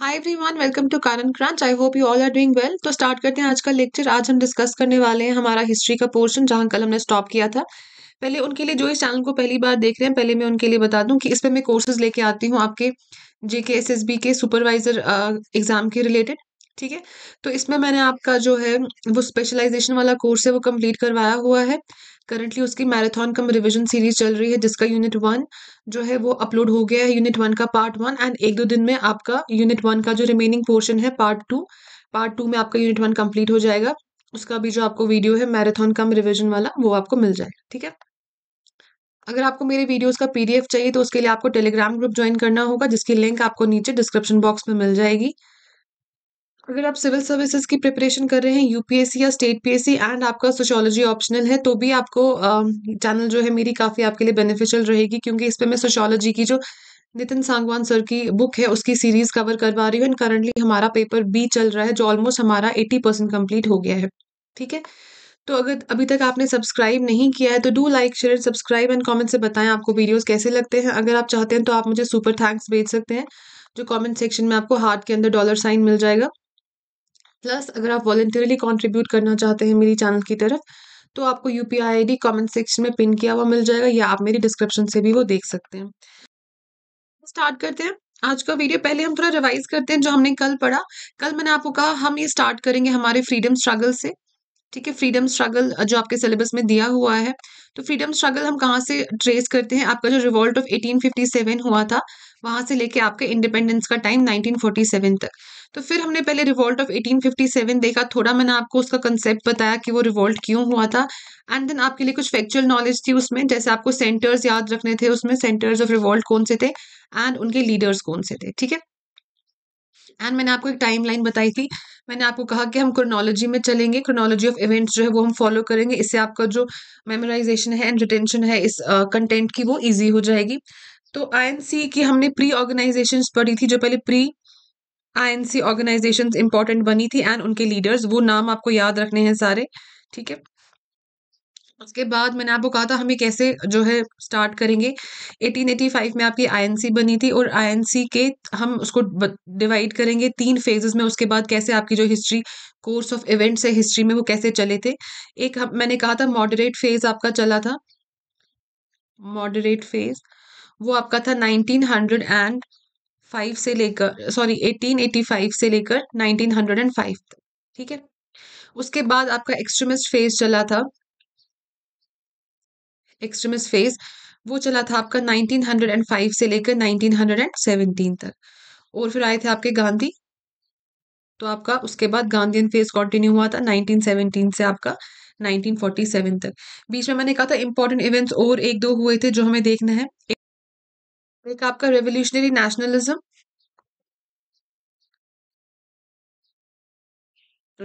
hi everyone welcome to Karan crunch I hope you all are doing well तो start करते हैं आज का लेक्चर आज हम डिस्कस करने वाले हैं हमारा हिस्ट्री का पोर्शन जहां कल हमने स्टॉप किया था पहले उनके लिए जो इस चैनल को पहली बार देख रहे हैं पहले मैं उनके लिए बता दूं कि इस पर मैं कोर्सेज लेके आती हूँ आपके J K S S B के सुपरवाइजर एग्जाम के रिलेटेड ठीक है तो इसमें मैंने आपका जो है वो स्पेशलाइजेशन वाला कोर्स है वो कंप्लीट करवाया हुआ है करंटली उसकी मैराथन कम रिविजन सीरीज चल रही है जिसका यूनिट वन जो है वो अपलोड हो गया है यूनिट वन का पार्ट वन एंड एक दो दिन में आपका यूनिट वन का जो रिमेनिंग पोर्शन है पार्ट टू पार्ट टू में आपका यूनिट वन कंप्लीट हो जाएगा उसका भी जो आपको वीडियो है मैराथन कम रिविजन वाला वो आपको मिल जाएगा ठीक है अगर आपको मेरे वीडियोस का पीडीएफ चाहिए तो उसके लिए आपको टेलीग्राम ग्रुप ज्वाइन करना होगा जिसकी लिंक आपको नीचे डिस्क्रिप्शन बॉक्स में मिल जाएगी अगर आप सिविल सर्विसेज की प्रिपरेशन कर रहे हैं यूपीएससी या स्टेट पीएससी एंड आपका सोशोलॉजी ऑप्शनल है तो भी आपको चैनल जो है मेरी काफ़ी आपके लिए बेनिफिशियल रहेगी क्योंकि इस पर मैं सोशोलॉजी की जो नितिन सांगवान सर की बुक है उसकी सीरीज कवर करवा रही हूँ एंड करंटली हमारा पेपर बी चल रहा है जो ऑलमोस्ट हमारा एट्टी परसेंट कम्प्लीट हो गया है ठीक है तो अगर अभी तक आपने सब्सक्राइब नहीं किया है तो do like share subscribe and comment से बताएं आपको वीडियोस कैसे लगते हैं अगर आप चाहते हैं तो आप मुझे सुपर थैंक्स भेज सकते हैं जो कमेंट सेक्शन में आपको हार्ट के अंदर डॉलर साइन मिल जाएगा प्लस अगर आप वॉलेंटियरली कॉन्ट्रीब्यूट करना चाहते हैं मेरी चैनल की तरफ तो आपको यू पी आई कमेंट सेक्शन में पिन किया हुआ मिल जाएगा या आप मेरी डिस्क्रिप्शन से भी वो देख सकते हैं स्टार्ट करते हैं आज का वीडियो पहले हम थोड़ा रिवाइज करते हैं जो हमने कल पढ़ा कल मैंने आपको कहा हम ये स्टार्ट करेंगे हमारे फ्रीडम स्ट्रगल से ठीक है फ्रीडम स्ट्रगल जो आपके सिलेबस में दिया हुआ है तो फ्रीडम स्ट्रगल हम कहाँ से ट्रेस करते हैं आपका जो रिवॉल्ट ऑफ 1857 हुआ था वहां से लेके आपके इंडिपेंडेंस का टाइम 1947 तक तो फिर हमने पहले रिवॉल्ट ऑफ 1857 देखा थोड़ा मैंने आपको उसका कंसेप्ट बताया कि वो रिवॉल्ट क्यों हुआ था एंड देन आपके लिए कुछ फैक्चुअल नॉलेज थी उसमें जैसे आपको सेंटर्स याद रखने थे उसमें सेंटर्स ऑफ रिवॉल्ट कौन से थे एंड उनके लीडर्स कौन से थे ठीक है एंड मैंने आपको एक टाइम लाइन बताई थी मैंने आपको कहा कि हम क्रोनोलॉजी में चलेंगे क्रोनोलॉजी ऑफ इवेंट्स जो है वो हम फॉलो करेंगे इससे आपका जो मेमोराइजेशन है एंड रिटेंशन है इस कंटेंट uh, की वो ईजी हो जाएगी तो आई एन सी की हमने प्री ऑर्गेनाइजेशन पढ़ी थी जो पहले प्री आई ऑर्गेनाइजेशंस इंपॉर्टेंट बनी थी एंड उनके लीडर्स वो नाम आपको याद रखने हैं सारे ठीक है उसके बाद मैंने आपको कहा था हमें कैसे जो है स्टार्ट करेंगे 1885 में आपकी आईएनसी बनी थी और आईएनसी के हम उसको डिवाइड करेंगे तीन फेजेस में उसके बाद कैसे आपकी जो हिस्ट्री कोर्स ऑफ इवेंट्स है हिस्ट्री में वो कैसे चले थे एक हम मैंने कहा था मॉडरेट फेज आपका चला था मॉडरेट फेज वो आपका था नाइनटीन हंड्रेड एंड फाइव से लेकर सॉरी एटीन एटी फाइव से लेकर नाइनटीन हंड्रेड एंड फाइव तक ठीक है उसके बाद आपका एक्सट्रीमिस्ट फेज चला था एक्सट्रीमिस्ट फेज वो चला था आपका 1905 से लेकर 1917 तक और फिर आए थे आपके गांधी तो आपका उसके बाद गांधी फेज कंटिन्यू हुआ था 1917 से आपका 1947 तक बीच में मैंने कहा था इंपॉर्टेंट इवेंट्स और एक दो हुए थे जो हमें देखना है एक आपका रेवोल्यूशनरी नेशनलिज्म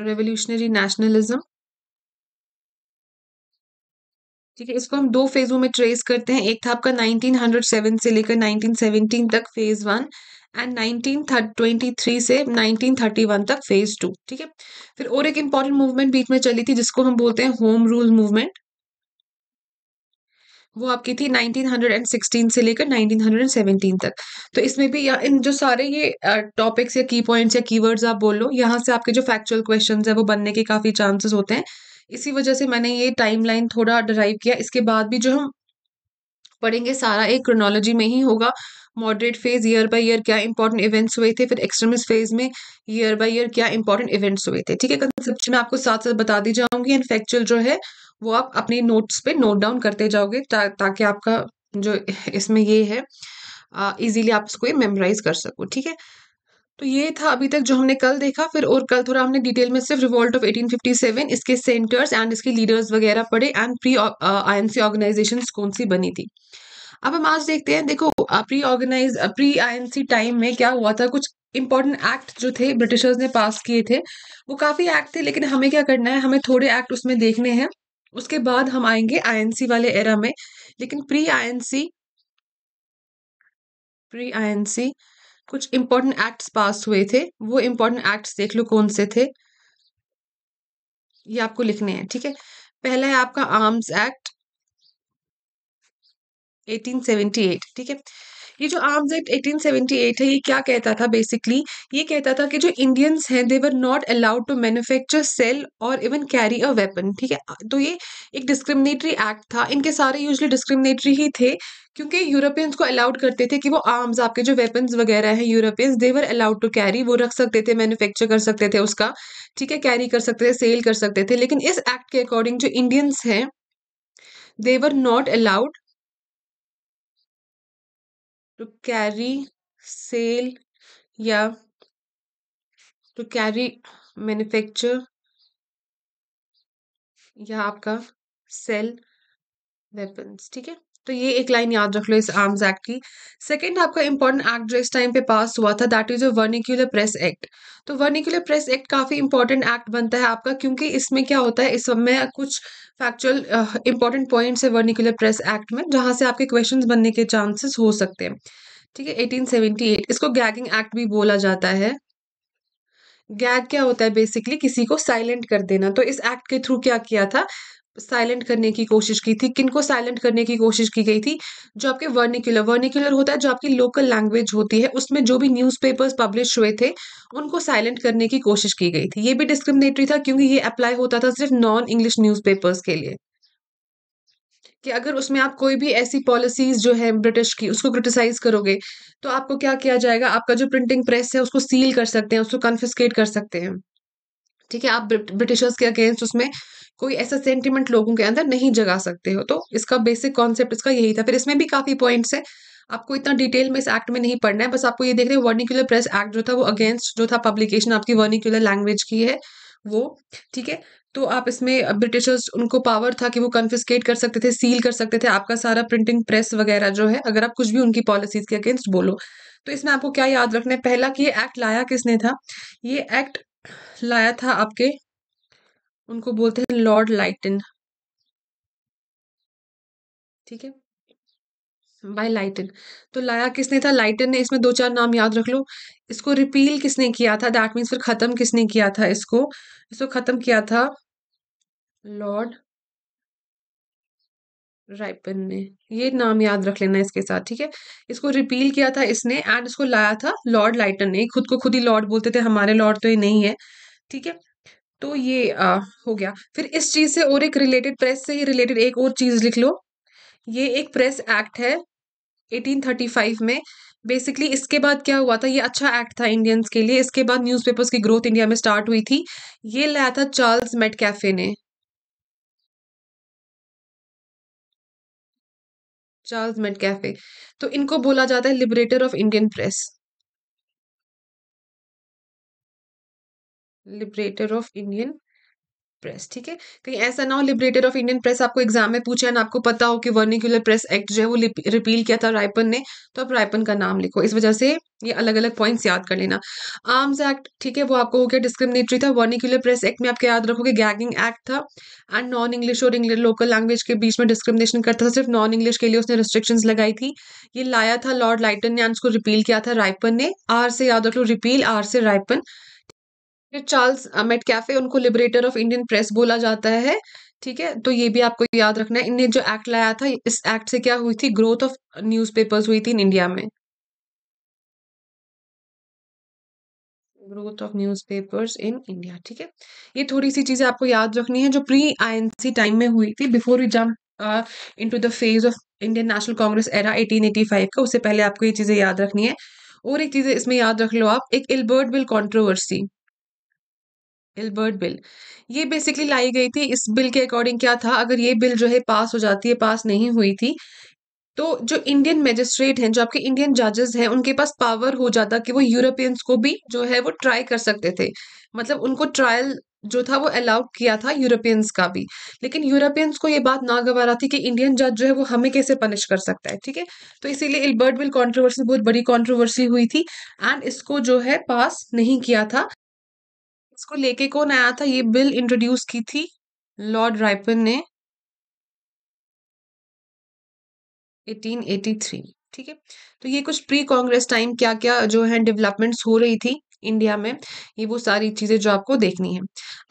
रेवोल्यूशनरी नेशनलिज्म ठीक है इसको हम दो फेजों में ट्रेस करते हैं एक था आपका 1907 से लेकर 1917 तक फेज वन एंड 1923 से 1931 तक फेज टू ठीक है फिर और एक इंपॉर्टेंट मूवमेंट बीच में चली थी जिसको हम बोलते हैं होम रूल मूवमेंट वो आपकी थी 1916 से लेकर 1917 तक तो इसमें भी या इन जो सारे ये टॉपिक्स या की पॉइंट्स या कीवर्ड्स आप बोलो यहाँ से आपके जो फैक्चुअल क्वेश्चन है वो बनने के काफ़ी चांसेस होते हैं इसी वजह से मैंने ये टाइमलाइन थोड़ा डराइव किया इसके बाद भी जो हम पढ़ेंगे सारा एक क्रोनोलॉजी में ही होगा moderate phase year by year क्या इंपॉर्टेंट इवेंट्स हुए थे फिर एक्सट्रीमिस्ट फेज में ईयर बाय ईयर क्या इंपॉर्टेंट इवेंट्स हुए थे ठीक है कंसेप्ट में आपको साथ साथ बता दी जाऊंगी एंड फैक्चुअल जो है वो आप अपने नोट्स पे नोट डाउन करते जाओगे ता, ताकि आपका जो इसमें ये है इजीली आप इसको ये मेमोराइज कर सको ठीक है तो ये था अभी तक जो हमने कल देखा फिर और कल थोड़ा हमने डिटेल में सिर्फ रिवॉल्ट ऑफ 1857 इसके सेंटर्स एंड इसके लीडर्स वगैरह पढ़े एंड प्री आईएनसी ऑर्गेनाइजेशन कौन सी बनी थी अब हम आज देखते हैं देखो pre organise pre INC time में क्या हुआ था कुछ इंपॉर्टेंट एक्ट जो थे ब्रिटिशर्स ने पास किए थे वो काफ़ी एक्ट थे लेकिन हमें क्या करना है हमें थोड़े एक्ट उसमें देखने हैं उसके बाद हम आएंगे आईएनसी वाले एरा में लेकिन प्री आईएनसी प्री आईएनसी कुछ इंपॉर्टेंट एक्ट्स पास हुए थे वो इंपॉर्टेंट एक्ट्स देख लो कौन से थे ये आपको लिखने हैं ठीक है पहला है आपका आर्म्स एक्ट 1878 ठीक है ये जो आर्म्स एक्ट 1878 है ये क्या कहता था बेसिकली ये कहता था कि जो इंडियंस हैं they were not allowed to manufacture sale और इवन कैरी अ वेपन ठीक है तो ये एक डिस्क्रिमिनेटरी एक्ट था इनके सारे यूजली डिस्क्रिमिनेटरी ही थे क्योंकि यूरोपियंस को अलाउड करते थे कि वो आर्म्स आपके जो वेपन्स वगैरह हैं Europeans they were allowed to carry वो रख सकते थे मैन्युफैक्चर कर सकते थे उसका ठीक है कैरी कर सकते थे सेल कर सकते थे लेकिन इस एक्ट के अकॉर्डिंग जो इंडियंस हैं they were not allowed to carry sale या टू कैरी मैन्युफैक्चर या आपका सेल वेपन्स ठीक है तो ये एक लाइन याद रख लो इस आर्म्स एक्ट की सेकेंड आपका इंपॉर्टेंट एक्ट जो इस टाइम पे पास हुआ था that is a vernacular press act तो वर्निक्यूलर प्रेस एक्ट काफ़ी इंपॉर्टेंट एक्ट बनता है आपका क्योंकि इसमें क्या होता है इस समय कुछ फैक्चुअल इंपॉर्टेंट पॉइंट्स है वर्निक्यूलर प्रेस एक्ट में जहां से आपके क्वेश्चन बनने के चांसेस हो सकते हैं ठीक है एटीन इसको गैगिंग एक्ट भी बोला जाता है गैग क्या होता है बेसिकली किसी को साइलेंट कर देना तो इस एक्ट के थ्रू क्या किया था साइलेंट करने की कोशिश की थी किनको साइलेंट करने की कोशिश की गई थी जो आपके वर्निकुलर वर्निकुलर होता है जो आपकी लोकल लैंग्वेज होती है उसमें जो भी न्यूज़पेपर्स पब्लिश हुए थे उनको साइलेंट करने की कोशिश की गई थी ये भी डिस्क्रिमिनेटरी था क्योंकि ये अप्लाई होता था सिर्फ नॉन इंग्लिश न्यूज़पेपर्स के लिए कि अगर उसमें आप कोई भी ऐसी पॉलिसीज जो है ब्रिटिश की उसको क्रिटिसाइज करोगे तो आपको क्या किया जाएगा आपका जो प्रिंटिंग प्रेस है उसको सील कर सकते हैं उसको कन्फिस्केट कर सकते हैं ठीक है आप ब्रिटिशर्स के अगेंस्ट उसमें कोई ऐसा सेंटिमेंट लोगों के अंदर नहीं जगा सकते हो तो इसका बेसिक कॉन्सेप्ट इसका यही था फिर इसमें भी काफ़ी पॉइंट्स है आपको इतना डिटेल में इस एक्ट में नहीं पढ़ना है बस आपको ये देख रहे हैं वर्निकुलर प्रेस एक्ट जो था वो अगेंस्ट जो था पब्लिकेशन आपकी वर्निकुलर लैंग्वेज की है वो ठीक है तो आप इसमें ब्रिटिशर्स उनको पावर था कि वो कन्फिस्केट कर सकते थे सील कर सकते थे आपका सारा प्रिंटिंग प्रेस वगैरह जो है अगर आप कुछ भी उनकी पॉलिसीज के अगेंस्ट बोलो तो इसमें आपको क्या याद रखना है पहला कि ये एक्ट लाया किसने था ये एक्ट लाया था आपके उनको बोलते हैं लॉर्ड लाइटन ठीक है बाय लाइटन तो लाया किसने था लाइटन ने इसमें दो चार नाम याद रख लो इसको रिपील किसने किया था दैट मीन्स फिर ख़त्म किसने किया था इसको इसको ख़त्म किया था लॉर्ड राइपन ने ये नाम याद रख लेना इसके साथ ठीक है इसको रिपील किया था इसने एंड इसको लाया था लॉर्ड लाइटन ने खुद को खुद ही लॉर्ड बोलते थे हमारे लॉर्ड तो ये नहीं है ठीक है तो ये आ, हो गया फिर इस चीज से और एक रिलेटेड प्रेस से ही रिलेटेड एक और चीज लिख लो ये एक प्रेस एक्ट है 1835 में बेसिकली इसके बाद क्या हुआ था ये अच्छा एक्ट था इंडियंस के लिए इसके बाद न्यूज़पेपर्स की ग्रोथ इंडिया में स्टार्ट हुई थी ये लाया था चार्ल्स मेट कैफे ने चार्ल्स मेट कैफे तो इनको बोला जाता है liberator of Indian press liberator of Indian press ठीक है कहीं ऐसा ना हो लिबरेटर ऑफ इंडियन प्रेस आपको एग्जाम में पूछा है ना आपको पता हो कि वर्निकुलर प्रेस एक्ट जो है वो रिपील किया था रायपन ने तो आप रायपन का नाम लिखो इस वजह से ये अलग अलग पॉइंट्स याद कर लेना आर्म्स एक्ट ठीक है वो आपको हो गया डिस्क्रिमिनेटरी था वर्निकुलर प्रेस एक्ट में आपको याद रखोगे गैगिंग एक्ट था एंड नॉन इंग्लिश और इंग्लिश लोकल लैंग्वेज के बीच में डिस्क्रिमिनेशन करता था सिर्फ नॉन इंग्लिश के लिए उसने रिस्ट्रिक्शन लगाई थी ये लाया था लॉर्ड लाइटन ने उसको रिपील किया था रायपन ने आर से याद रख लो रिपील आर से रायपन फिर चार्ल्स कैफे उनको लिबरेटर ऑफ इंडियन प्रेस बोला जाता है ठीक है तो ये भी आपको याद रखना है इनने जो एक्ट लाया था इस एक्ट से क्या हुई थी ग्रोथ ऑफ न्यूज़पेपर्स हुई थी इन इंडिया में growth of newspapers in India ठीक है ये थोड़ी सी चीजें आपको याद रखनी है जो प्री आईएनसी टाइम में हुई थी before we jump into the phase of Indian National Congress era five का उससे पहले आपको ये चीजें याद रखनी है और एक चीजें इसमें याद रख लो आप एक Ilbert bill controversy Elbert bill ये बेसिकली लाई गई थी इस बिल के अकॉर्डिंग क्या था अगर ये बिल जो है पास हो जाती है पास नहीं हुई थी तो जो इंडियन मजिस्ट्रेट हैं जो आपके इंडियन जजेस हैं उनके पास पावर हो जाता कि वो यूरोपियंस को भी जो है वो ट्राई कर सकते थे मतलब उनको ट्रायल जो था वो अलाउड किया था यूरोपियंस का भी लेकिन यूरोपियंस को ये बात ना गवारा थी कि इंडियन जज जो है वो हमें कैसे पनिश कर सकता है ठीक है तो इसीलिए इल्बर्ट बिल कंट्रोवर्सी बहुत बड़ी कंट्रोवर्सी हुई थी एंड इसको जो है पास नहीं किया था इसको लेके कौन आया था ये बिल इंट्रोड्यूस की थी लॉर्ड राइपन ने 1883 ठीक है तो ये कुछ प्री कांग्रेस टाइम क्या क्या जो है डेवलपमेंट्स हो रही थी इंडिया में ये वो सारी चीज़ें जो आपको देखनी है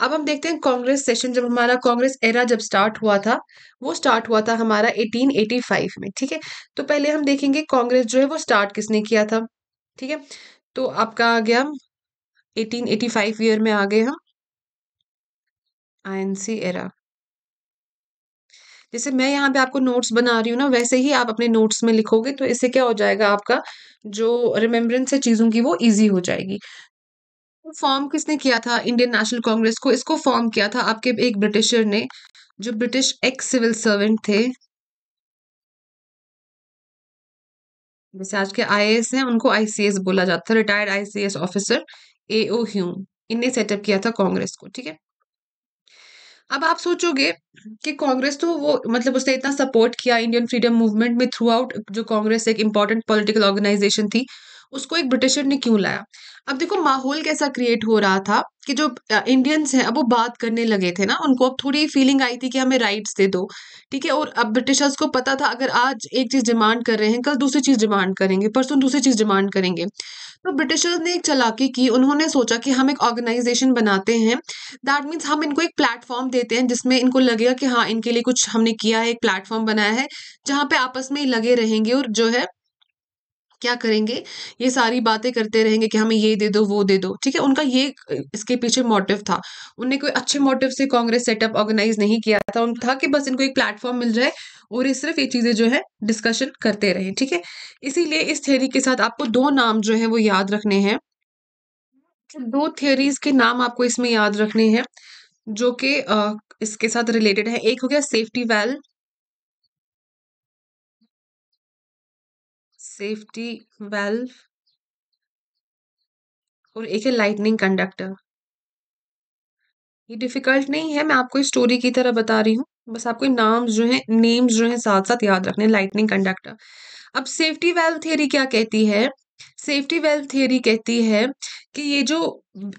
अब हम देखते हैं कांग्रेस सेशन जब हमारा कांग्रेस एरा जब स्टार्ट हुआ था वो स्टार्ट हुआ था हमारा 1885 में ठीक है तो पहले हम देखेंगे कांग्रेस जो है वो स्टार्ट किसने किया था ठीक है तो आपका आ गया 1885 ईयर में आ गया आईएनसी एरा जैसे मैं यहाँ पे आपको नोट्स बना रही हूँ ना वैसे ही आप अपने नोट्स में लिखोगे तो इससे क्या हो जाएगा आपका जो रिमेम्बरेंस है चीज़ों की वो इजी हो जाएगी फॉर्म तो किसने किया था इंडियन नेशनल कांग्रेस को इसको फॉर्म किया था आपके एक ब्रिटिशर ने जो ब्रिटिश एक्स सिविल सर्वेंट थे जैसे आज के आई हैं उनको आईसीएस बोला जाता था retired ICS officer A O Hume इनने सेटअप किया था कांग्रेस को ठीक है अब आप सोचोगे कि कांग्रेस तो वो मतलब उसने इतना सपोर्ट किया इंडियन फ्रीडम मूवमेंट में थ्रू आउट जो कांग्रेस एक इंपॉर्टेंट पॉलिटिकल ऑर्गेनाइजेशन थी उसको एक ब्रिटिशर ने क्यों लाया अब देखो माहौल कैसा क्रिएट हो रहा था कि जो इंडियंस हैं अब वो बात करने लगे थे ना उनको अब थोड़ी फीलिंग आई थी कि हमें राइट्स दे दो ठीक है और अब ब्रिटिशर्स को पता था अगर आज एक चीज़ डिमांड कर रहे हैं कल दूसरी चीज़ डिमांड करेंगे परसों दूसरी चीज़ डिमांड करेंगे तो ब्रिटिशर्स ने एक चलाकी की उन्होंने सोचा कि हम एक ऑर्गेनाइजेशन बनाते हैं दैट मीन्स हम इनको एक प्लेटफॉर्म देते हैं जिसमें इनको लगेगा कि हाँ इनके लिए कुछ हमने किया है एक प्लेटफॉर्म बनाया है जहाँ पे आपस में लगे रहेंगे और जो है क्या करेंगे ये सारी बातें करते रहेंगे कि हमें ये दे दो वो दे दो ठीक है उनका ये इसके पीछे मोटिव था उनने कोई अच्छे मोटिव से कांग्रेस सेटअप ऑर्गेनाइज नहीं किया था उन था कि बस इनको एक प्लेटफॉर्म मिल जाए और ये सिर्फ ये चीज़ें जो है डिस्कशन करते रहे ठीक है इसीलिए इस थेरी के साथ आपको दो नाम जो है वो याद रखने हैं दो थ्योरीज के नाम आपको इसमें याद रखने हैं जो कि इसके साथ रिलेटेड है एक हो गया सेफ्टी वेल सेफ्टी वेल्व और एक है लाइटनिंग कंडक्टर ये डिफिकल्ट नहीं है मैं आपको स्टोरी की तरह बता रही हूँ बस आपको नाम जो है नेम्स जो है साथ साथ याद रखने लाइटनिंग कंडक्टर अब सेफ्टी वेल्व थ्योरी क्या कहती है सेफ्टी वेल्थ थियरी कहती है कि ये जो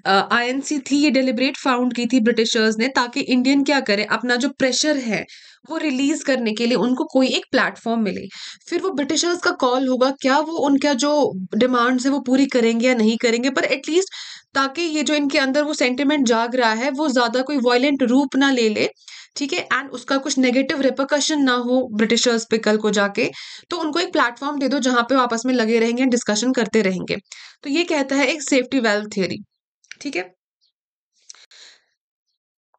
आईएनसी थी ये डेलिब्रेट फाउंड की थी ब्रिटिशर्स ने ताकि इंडियन क्या करें अपना जो प्रेशर है वो रिलीज करने के लिए उनको कोई एक प्लेटफॉर्म मिले फिर वो ब्रिटिशर्स का कॉल होगा क्या वो उनका जो डिमांड्स है वो पूरी करेंगे या नहीं करेंगे पर एटलीस्ट ताकि ये जो इनके अंदर वो सेंटिमेंट जाग रहा है वो ज़्यादा कोई वायलेंट रूप ना ले ले ठीक है एंड उसका कुछ नेगेटिव रिपोकशन ना हो ब्रिटिशर्स पे कल को जाके तो उनको एक प्लेटफॉर्म दे दो जहां पे आपस में लगे रहेंगे डिस्कशन करते रहेंगे तो ये कहता है एक सेफ्टी वेल्व थियोरी ठीक है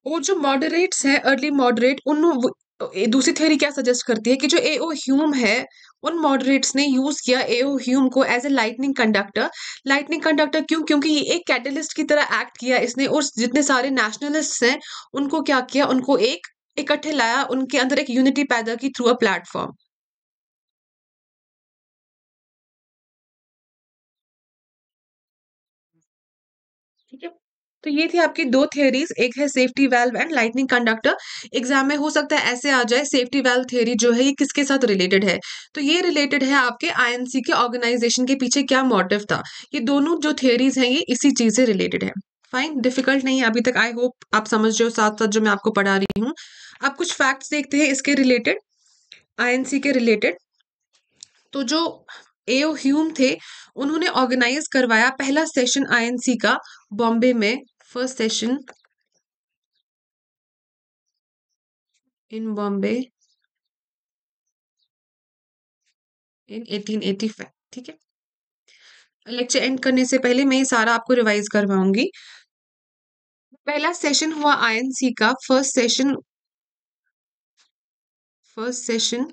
वो जो मॉडरेट्स हैं अर्ली मॉडरेट उन दूसरी थ्योरी क्या सजेस्ट करती है कि जो ए ओ ह्यूम है उन मॉडरेट्स ने यूज किया एओ ह्यूम को as a lightning conductor lightning conductor क्यों क्योंकि ये एक कैटलिस्ट की तरह एक्ट किया इसने और जितने सारे नेशनलिस्ट हैं उनको क्या किया उनको एक इकट्ठे लाया उनके अंदर एक यूनिटी पैदा की थ्रू अ प्लेटफॉर्म ठीक है तो ये थी आपकी दो थियोरीज एक है safety valve and lightning conductor exam में हो सकता है ऐसे आ जाए सेफ्टी वेल्व थियोरी जो है ये किसके साथ रिलेटेड है तो ये रिलेटेड है आपके आईएनसी के ऑर्गेनाइजेशन के पीछे क्या मोटिव था ये दोनों जो थियोरीज हैं ये इसी चीज से रिलेटेड है फाइन डिफिकल्ट नहीं है अभी तक आई होप आप समझ रहे हो साथ साथ जो मैं आपको पढ़ा रही हूँ आप कुछ फैक्ट्स देखते हैं इसके रिलेटेड आई के रिलेटेड तो जो एओ ह्यूम थे उन्होंने ऑर्गेनाइज करवाया पहला सेशन आईएनसी का बॉम्बे में first session in Bombay इन 1885 ठीक है लेक्चर एंड करने से पहले मैं ये सारा आपको रिवाइज करवाऊंगी पहला सेशन हुआ आईएनसी का first session first session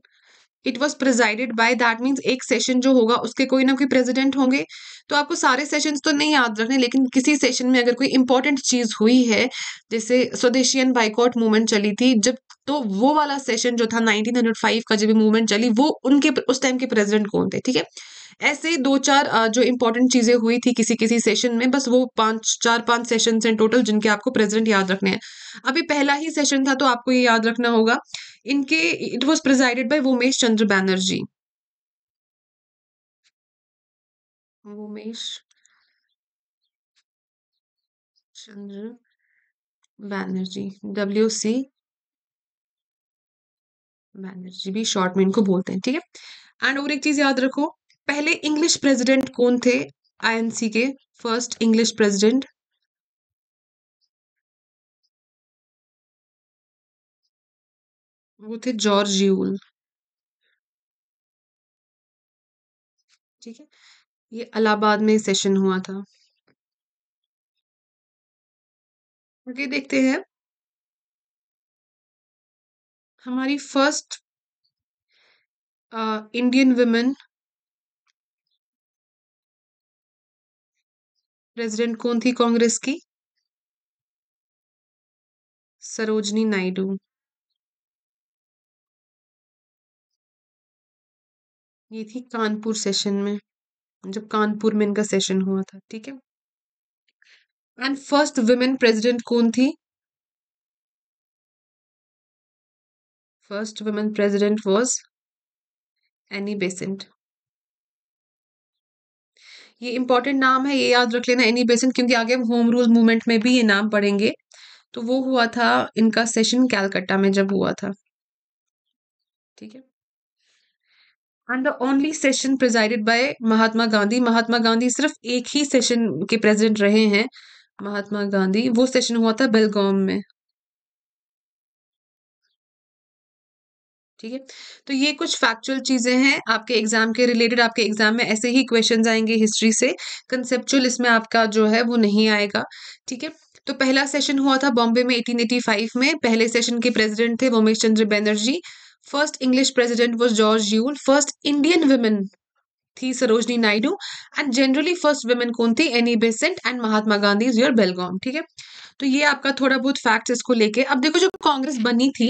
it was presided by that means एक सेशन जो होगा उसके कोई ना कोई प्रेजिडेंट होंगे तो आपको सारे सेशन तो नहीं याद रखने लेकिन किसी सेशन में अगर कोई इंपॉर्टेंट चीज हुई है जैसे स्वदेशियन बाइकआउट मूवमेंट चली थी जब तो वो वाला सेशन जो था 1905 का जब मूवमेंट चली वो उनके उस टाइम के प्रेजिडेंट कौन थे ठीक है ऐसे दो चार जो इंपॉर्टेंट चीज़ें हुई थी किसी किसी सेशन में बस वो पांच चार पांच सेशन हैं टोटल जिनके आपको प्रेजेंट याद रखने हैं अभी पहला ही सेशन था तो आपको ये याद रखना होगा इनके it was presided by Womesh Chandra Banerjee Womesh Chandra Banerjee W C Banerjee भी शॉर्ट में इनको बोलते हैं ठीक है एंड और एक चीज याद रखो पहले इंग्लिश प्रेसिडेंट कौन थे आईएनसी के फर्स्ट इंग्लिश प्रेसिडेंट वो थे जॉर्ज यूल ठीक है ये अलाहाबाद में सेशन हुआ था आगे देखते हैं हमारी फर्स्ट इंडियन वुमेन प्रेसिडेंट कौन थी कांग्रेस की सरोजनी नायडू ये थी कानपुर सेशन में जब कानपुर में इनका सेशन हुआ था ठीक है एंड फर्स्ट वुमेन प्रेसिडेंट कौन थी first women president was Annie Besant ये इंपॉर्टेंट नाम है ये याद रख लेना एनी बेसेंट क्योंकि आगे हम होम रूल मूवमेंट में भी ये नाम पढ़ेंगे तो वो हुआ था इनका सेशन कैलकटा में जब हुआ था ठीक है and the only session presided by Mahatma Gandhi Mahatma Gandhi सिर्फ एक ही सेशन के प्रेजिडेंट रहे हैं महात्मा गांधी वो सेशन हुआ था बेलगाम में ठीक है तो ये कुछ फैक्चुअल चीज़ें हैं आपके एग्जाम के रिलेटेड आपके एग्जाम में ऐसे ही क्वेश्चन आएंगे हिस्ट्री से कंसेप्चुअल इसमें आपका जो है वो नहीं आएगा ठीक है तो पहला सेशन हुआ था बॉम्बे में 1885 में पहले सेशन के प्रेसिडेंट थे Womesh Chandra Banerjee first English president was George Yule first Indian women थी Sarojini Naidu and generally first women कौन थी Annie Besant and Mahatma Gandhi is your Belgaum ठीक है तो ये आपका थोड़ा बहुत फैक्ट इसको लेके अब देखो जब कांग्रेस बनी थी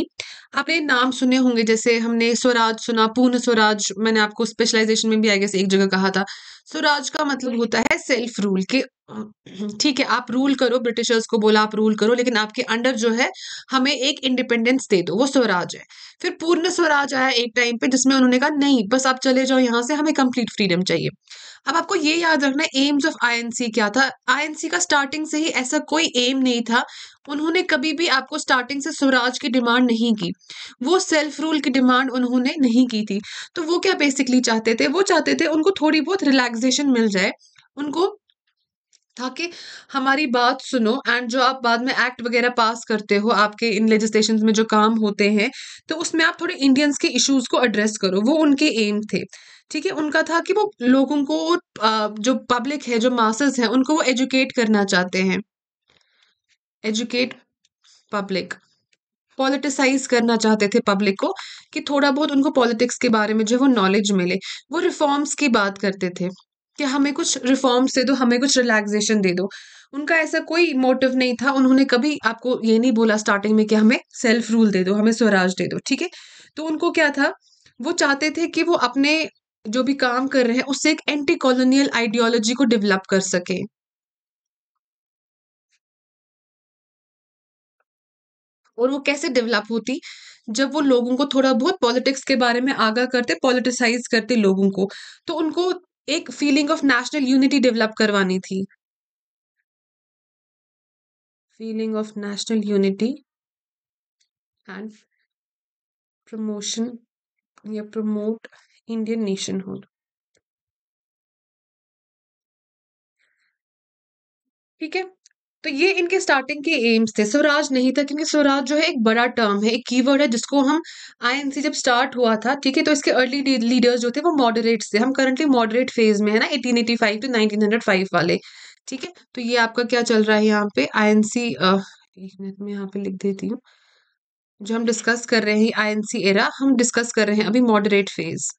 आपने नाम सुने होंगे जैसे हमने स्वराज सुना पूर्ण स्वराज मैंने आपको स्पेशलाइजेशन में भी आई गेस एक जगह कहा था स्वराज का मतलब होता है सेल्फ रूल के ठीक है आप रूल करो ब्रिटिशर्स को बोला आप रूल करो लेकिन आपके अंडर जो है हमें एक इंडिपेंडेंस दे दो वो स्वराज है फिर पूर्ण स्वराज आया एक टाइम पे जिसमें उन्होंने कहा नहीं बस आप चले जाओ यहाँ से हमें कंप्लीट फ्रीडम चाहिए अब आपको ये याद रखना है एम्स ऑफ आईएनसी क्या था आईएनसी का स्टार्टिंग से ही ऐसा कोई एम नहीं था उन्होंने कभी भी आपको स्टार्टिंग से स्वराज की डिमांड नहीं की वो सेल्फ रूल की डिमांड उन्होंने नहीं की थी तो वो क्या बेसिकली चाहते थे वो चाहते थे उनको थोड़ी बहुत रिलैक्सेशन मिल जाए उनको ताकि हमारी बात सुनो एंड जो आप बाद में एक्ट वगैरह पास करते हो आपके इन लेजिस्लेशन में जो काम होते हैं तो उसमें आप थोड़े इंडियंस के इश्यूज को एड्रेस करो वो उनके एम थे ठीक है उनका था कि वो लोगों को जो पब्लिक है जो मासेस हैं उनको वो एजुकेट करना चाहते हैं एजुकेट पब्लिक पॉलिटिसाइज करना चाहते थे पब्लिक को कि थोड़ा बहुत उनको पॉलिटिक्स के बारे में जो वो नॉलेज मिले वो रिफॉर्म्स की बात करते थे कि हमें कुछ रिफॉर्म्स दे दो हमें कुछ रिलैक्सेशन दे दो उनका ऐसा कोई मोटिव नहीं था उन्होंने कभी आपको ये नहीं बोला स्टार्टिंग में कि हमें सेल्फ रूल दे दो हमें स्वराज दे दो ठीक है तो उनको क्या था वो चाहते थे कि वो अपने जो भी काम कर रहे हैं उससे एक एंटी कॉलोनियल आइडियोलॉजी को डेवलप कर सके और वो कैसे डेवलप होती जब वो लोगों को थोड़ा बहुत पॉलिटिक्स के बारे में आगाह करते पॉलिटिसाइज करते लोगों को तो उनको एक feeling of national unity develop करवानी थी feeling of national unity and promotion या प्रमोट इंडियन नेशनहुड ठीक है तो ये इनके स्टार्टिंग के एम्स थे स्वराज नहीं था क्योंकि स्वराज जो है एक बड़ा टर्म है एक कीवर्ड है जिसको हम आईएनसी जब स्टार्ट हुआ था ठीक है तो इसके अर्ली लीडर्स जो थे वो मॉडरेट थे हम करंटली मॉडरेट फेज में है ना eighteen eighty five to nineteen hundred five वाले ठीक है तो ये आपका क्या चल रहा है यहाँ पे आईएनसी एक मिनट में यहाँ पे लिख देती हूँ जो हम डिस्कस कर रहे हैं सी एरा हम डिस्कस कर रहे हैं अभी मॉडरेट फेज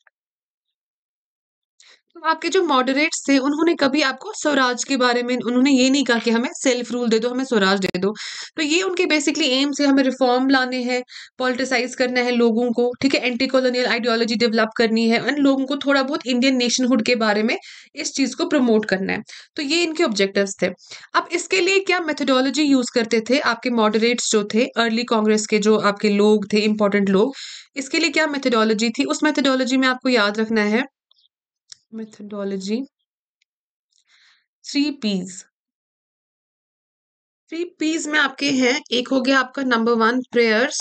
आपके जो मॉडरेट्स थे उन्होंने कभी आपको स्वराज के बारे में उन्होंने ये नहीं कहा कि हमें सेल्फ रूल दे दो हमें स्वराज दे दो तो ये उनके बेसिकली एम्स है हमें रिफॉर्म लाने हैं पॉलिटिसाइज करना है लोगों को ठीक है एंटी कॉलोनियल आइडियोलॉजी डेवलप करनी है एंड लोगों को थोड़ा बहुत इंडियन नेशनहुड के बारे में इस चीज़ को प्रमोट करना है तो ये इनके ऑब्जेक्टिव थे अब इसके लिए क्या मेथडोलॉजी यूज़ करते थे आपके मॉडरेट्स जो थे अर्ली कांग्रेस के जो आपके लोग थे इंपॉर्टेंट लोग इसके लिए क्या मेथडोलॉजी थी उस मेथडोलॉजी में आपको याद रखना है methodology three Ps three Ps में आपके हैं एक हो गया आपका number one prayers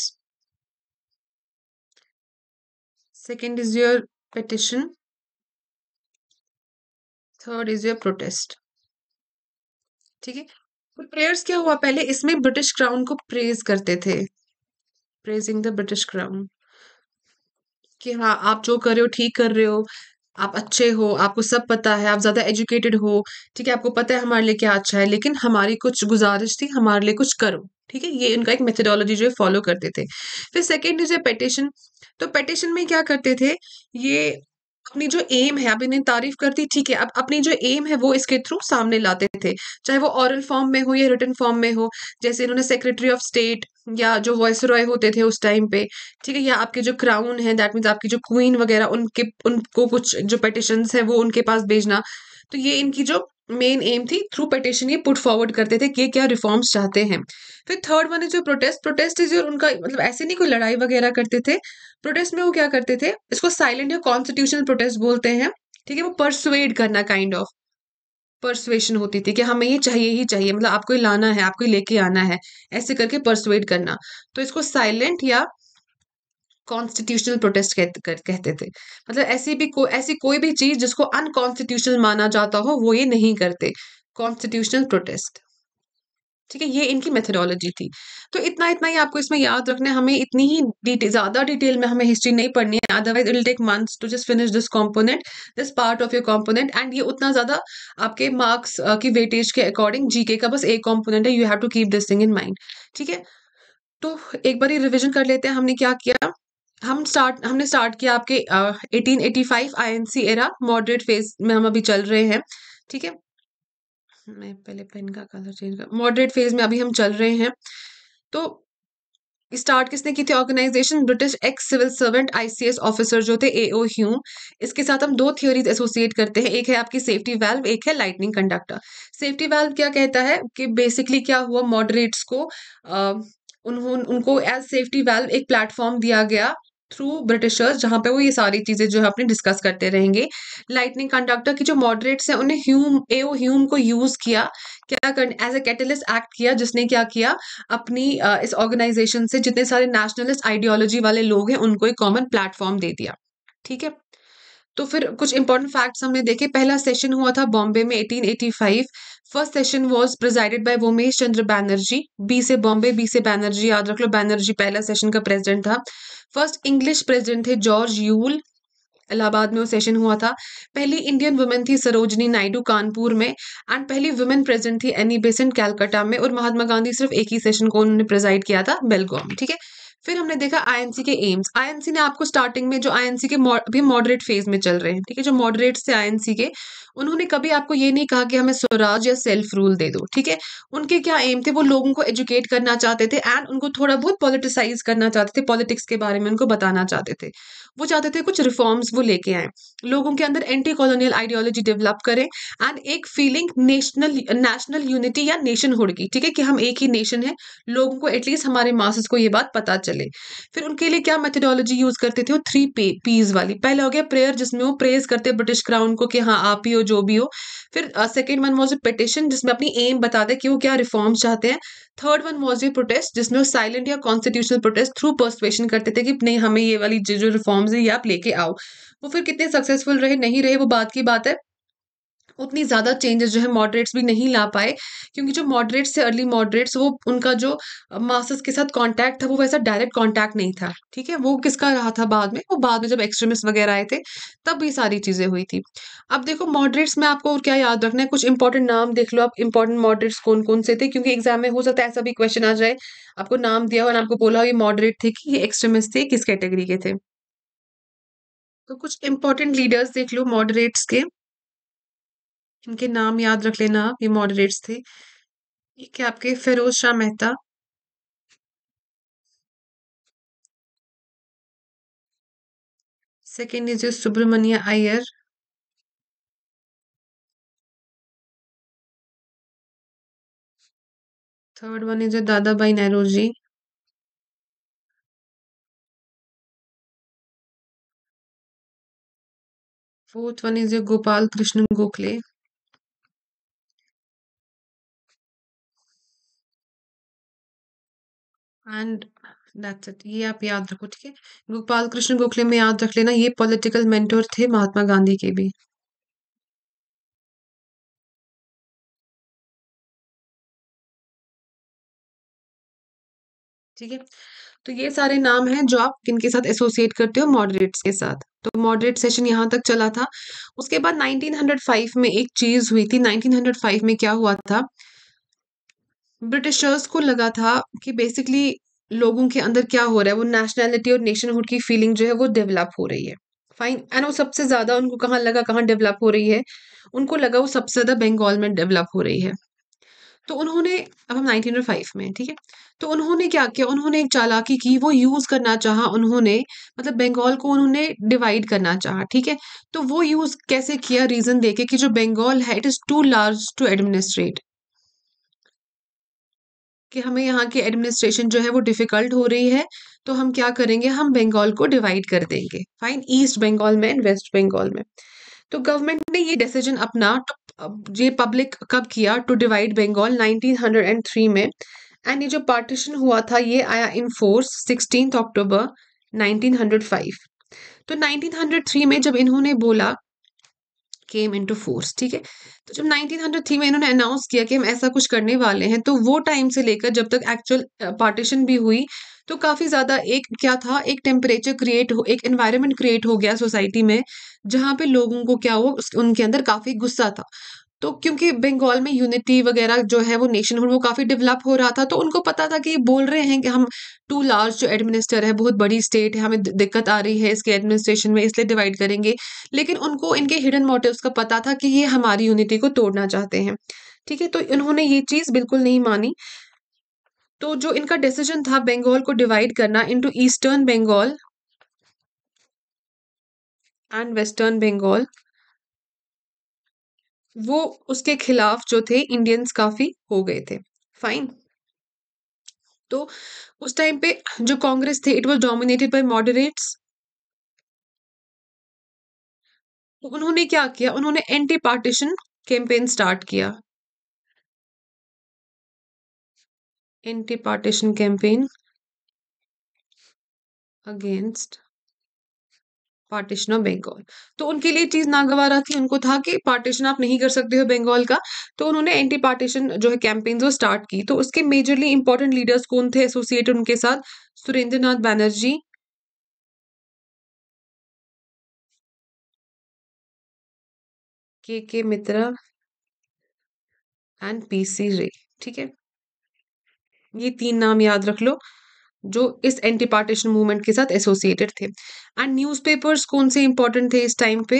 second is your petition third is your protest ठीक है तो प्रेयर्स क्या हुआ पहले इसमें ब्रिटिश क्राउन को प्रेज करते थे प्रेजिंग द ब्रिटिश क्राउन कि हाँ आप जो कर रहे हो ठीक कर रहे हो आप अच्छे हो आपको सब पता है आप ज़्यादा एजुकेटेड हो ठीक है आपको पता है हमारे लिए क्या अच्छा है लेकिन हमारी कुछ गुजारिश थी हमारे लिए कुछ करो ठीक है ये उनका एक मेथडोलॉजी जो है फॉलो करते थे फिर सेकेंड इज ए पेटिशन तो पेटिशन में क्या करते थे ये अपनी जो एम है आप इन्हें तारीफ करती ठीक है अब अपनी जो एम है वो इसके थ्रू सामने लाते थे चाहे वो ऑरल फॉर्म में हो या रिटर्न फॉर्म में हो जैसे इन्होंने सेक्रेटरी ऑफ स्टेट या जो वॉइस रॉय होते थे उस टाइम पे ठीक है या आपके जो क्राउन है दैट मीन्स आपकी जो क्वीन वगैरह उनके उनको कुछ जो पटिशन्स है वो उनके पास भेजना तो ये इनकी जो मेन एम थी थ्रू पटिशन ये पुट फॉरवर्ड करते थे कि क्या रिफॉर्म्स चाहते हैं फिर थर्ड वन इज जो प्रोटेस्ट प्रोटेस्ट इज योर उनका मतलब ऐसे नहीं कोई लड़ाई वगैरह करते थे प्रोटेस्ट में वो क्या करते थे इसको साइलेंट या कॉन्स्टिट्यूशनल प्रोटेस्ट बोलते हैं ठीक है वो परसुएड करना काइंड ऑफ परसुएशन होती थी कि हमें ये चाहिए ही चाहिए मतलब आपको लाना है आपको लेके आना है ऐसे करके परसुएट करना तो इसको साइलेंट या कॉन्स्टिट्यूशनल प्रोटेस्ट कहते, कहते थे मतलब ऐसी भी को ऐसी कोई भी चीज जिसको अनकॉन्स्टिट्यूशनल माना जाता हो वो ये नहीं करते कॉन्स्टिट्यूशनल प्रोटेस्ट ठीक है ये इनकी मेथडोलॉजी थी तो इतना इतना ही आपको इसमें याद रखना है हमें इतनी ही ज़्यादा डिटेल में हमें हिस्ट्री नहीं पढ़नी है otherwise it take months to just finish this component this part of your component and ये उतना ज़्यादा आपके मार्क्स की वेटेज के अकॉर्डिंग जीके का बस एक कॉम्पोनेंट है you have to keep this thing in mind ठीक है तो एक बार ये रिविजन कर लेते हैं हमने क्या किया हम स्टार्ट हमने स्टार्ट किया आपके eighteen eighty five I N C era moderate phase में हम अभी चल रहे हैं ठीक है मैं पहले पेन का कलर चेंज कर मॉडरेट फेज में अभी हम चल रहे हैं तो स्टार्ट किसने की थी organisation British ex civil servant ICS officer जो थे एओ ह्यूम इसके साथ हम दो थियोरीज एसोसिएट करते हैं एक है आपकी सेफ्टी वेल्व एक है लाइटनिंग कंडक्टर सेफ्टी वेल्व क्या कहता है कि बेसिकली क्या हुआ मॉडरेट्स को आ, उन्होंने उनको एज सेफ्टी वेल्व एक प्लेटफॉर्म दिया गया थ्रू ब्रिटिशर्स जहाँ पे वो ये सारी चीज़ें जो है अपनी डिस्कस करते रहेंगे लाइटनिंग कंडक्टर की जो मॉडरेट्स हैं उन्हें ह्यूम ए ओ ह्यूम को यूज़ किया क्या कर एज ए कैटलिस्ट एक्ट किया जिसने क्या किया अपनी आ, इस ऑर्गेनाइजेशन से जितने सारे नेशनलिस्ट आइडियोलॉजी वाले लोग हैं उनको एक कॉमन प्लेटफॉर्म दे दिया ठीक है तो फिर कुछ इंपॉर्टेंट फैक्ट्स हमने देखे पहला सेशन हुआ था बॉम्बे में 1885 first session was presided by Womesh Chandra Banerjee B से बॉम्बे बी से बैनर्जी याद रख लो बैनर्जी पहला सेशन का प्रेसिडेंट था फर्स्ट इंग्लिश प्रेसिडेंट थे जॉर्ज यूल इलाहाबाद में वो सेशन हुआ था पहली इंडियन वुमेन थी सरोजनी नायडू कानपुर में एंड पहली वुमेन प्रेजिडेंट थी एनी बेसेंट कैलकाटा में और महात्मा गांधी सिर्फ एक ही सेशन को उन्होंने प्रेजाइड किया था बेलगॉम ठीक है फिर हमने देखा आईएनसी के एम्स आईएनसी ने आपको स्टार्टिंग में जो आईएनसी के अभी मॉडरेट फेज में चल रहे हैं ठीक है जो मॉडरेट से आईएनसी के उन्होंने कभी आपको ये नहीं कहा कि हमें स्वराज या सेल्फ रूल दे दो ठीक है उनके क्या एम थे वो लोगों को एजुकेट करना चाहते थे एंड उनको थोड़ा बहुत पॉलिटिसाइज करना चाहते थे पॉलिटिक्स के बारे में उनको बताना चाहते थे वो चाहते थे कुछ रिफॉर्म्स वो लेके आए लोगों के अंदर एंटी कॉलोनियल आइडियोलॉजी डेवलप करें एंड एक फीलिंग नेशनल नेशनल यूनिटी या नेशन हुड की ठीक है कि हम एक ही नेशन है लोगों को एटलीस्ट हमारे मासेस को ये बात पता चले फिर उनके लिए क्या मेथडोलॉजी यूज करते थे वो थ्री पे पीज वाली पहले हो गया प्रेयर जिसमें वो प्रेज करते ब्रिटिश क्राउन को कि हाँ आप ही हो जो भी हो फिर second one was a petition जिसमें अपनी एम बताते कि वो क्या रिफॉर्म चाहते हैं third one was a protest जिसमें वो साइलेंट या कॉन्स्टिट्यूशनल प्रोटेस्ट थ्रू पर्सुएशन करते थे कि नहीं हमें ये वाली जो जो रिफॉर्म्स है ये आप लेके आओ वो फिर कितने सक्सेसफुल रहे नहीं रहे वो बात की बात है उतनी ज़्यादा चेंजेस जो है मॉडरेट्स भी नहीं ला पाए क्योंकि जो मॉडरेट्स थे अर्ली मॉडरेट्स वो उनका जो मास्टर्स के साथ कांटेक्ट था वो वैसा डायरेक्ट कांटेक्ट नहीं था ठीक है वो किसका रहा था बाद में वो बाद में जब एक्सट्रीमिस्ट वगैरह आए थे तब भी सारी चीज़ें हुई थी अब देखो मॉडरेट्स में आपको और क्या याद रखना है कुछ इंपॉर्टेंट नाम देख लो आप इंपॉर्टेंट मॉडरेट्स कौन कौन से थे क्योंकि एग्जाम में हो सकता है ऐसा भी क्वेश्चन आ जाए आपको नाम दिया और आपको बोला ये मॉडरेट थे कि ये एक्सट्रीमिस्ट थे किस कैटेगरी के थे तो कुछ इंपॉर्टेंट लीडर्स देख लो मॉडरेट्स के इनके नाम याद रख लेना आप ये मॉडरेट्स थे एक है आपके Firoz Shah Mehta second is Subramania Iyer third one is Nehru ji fourth one is Gopal Krishna Gokhale and that's it ये आप याद रखो ठीक है गोपाल कृष्ण गोखले में याद रख लेना ये पॉलिटिकल मेंटोर थे महात्मा गांधी के भी ठीक है तो ये सारे नाम हैं जो आप किन के साथ एसोसिएट करते हो मॉडरेट्स के साथ तो मॉडरेट सेशन यहाँ तक चला था उसके बाद 1905 में एक चीज हुई थी 1905 में क्या हुआ था ब्रिटिशर्स को लगा था कि बेसिकली लोगों के अंदर क्या हो रहा है वो नेशनैलिटी और नेशनहुड की फीलिंग जो है वो डेवलप हो रही है फाइन एंड वो सबसे ज़्यादा उनको कहाँ लगा कहाँ डेवलप हो रही है उनको लगा वो सबसे ज़्यादा बंगाल में डेवलप हो रही है तो उन्होंने अब हम नाइनटीन में ठीक है तो उन्होंने क्या किया उन्होंने एक चालाकी की वो यूज़ करना चाहा उन्होंने मतलब बंगाल को उन्होंने डिवाइड करना चाहा ठीक है तो वो यूज़ कैसे किया रीज़न देके कि जो बंगाल है it is too large to administrate कि हमें यहाँ की एडमिनिस्ट्रेशन जो है वो डिफ़िकल्ट हो रही है तो हम क्या करेंगे हम बंगाल को डिवाइड कर देंगे फाइन ईस्ट बंगाल में एंड वेस्ट बंगाल में तो गवर्नमेंट ने ये डिसीजन अपना ये पब्लिक कब किया टू डिवाइड बंगाल 1903 में एंड ये जो पार्टीशन हुआ था ये आया इन फोर्स सिक्सटीन अक्टूबर 1905 तो 1903 में जब इन्होंने बोला केम इन टू फोर्स ठीक है तो जब 1903 में इन्होंने अनाउंस किया कि हम ऐसा कुछ करने वाले हैं तो वो टाइम से लेकर जब तक एक्चुअल पार्टीशन भी हुई तो काफ़ी ज़्यादा एक क्या था एक टेम्परेचर क्रिएट हो एक इन्वायरमेंट क्रिएट हो गया सोसाइटी में जहाँ पे लोगों को क्या हो उनके अंदर काफ़ी गुस्सा था तो क्योंकि बंगाल में यूनिटी वगैरह जो है वो नेशनहुड वो काफ़ी डेवलप हो रहा था तो उनको पता था कि बोल रहे हैं कि हम टू लार्ज जो एडमिनिस्टर है बहुत बड़ी स्टेट है हमें दिक्कत आ रही है इसके एडमिनिस्ट्रेशन में इसलिए डिवाइड करेंगे लेकिन उनको इनके हिडन मोटिव्स का पता था कि ये हमारी यूनिटी को तोड़ना चाहते हैं ठीक है तो इन्होंने ये चीज़ बिल्कुल नहीं मानी तो जो इनका डिसीजन था बंगाल को डिवाइड करना into eastern Bengal and western Bengal वो उसके खिलाफ जो थे इंडियंस काफ़ी हो गए थे फाइन तो उस टाइम पे जो कांग्रेस थे it was dominated by moderates तो उन्होंने क्या किया उन्होंने एंटी पार्टीशन कैंपेन स्टार्ट किया anti partition campaign against partition of Bengal तो उनके लिए चीज़ नागवारा थी उनको था कि पार्टीशन आप नहीं कर सकते हो बंगाल का तो उन्होंने एंटी पार्टीशन जो है कैंपेन्स वो स्टार्ट की तो उसके मेजरली इंपॉर्टेंट लीडर्स कौन थे एसोसिएटेड उनके साथ सुरेंद्र नाथ बैनर्जी के के मित्रा एंड पी सी रे ठीक है ये तीन नाम याद रख लो जो इस एंटी पार्टीशन मूवमेंट के साथ एसोसिएटेड थे एंड न्यूज़पेपर्स कौन से इंपॉर्टेंट थे इस टाइम पे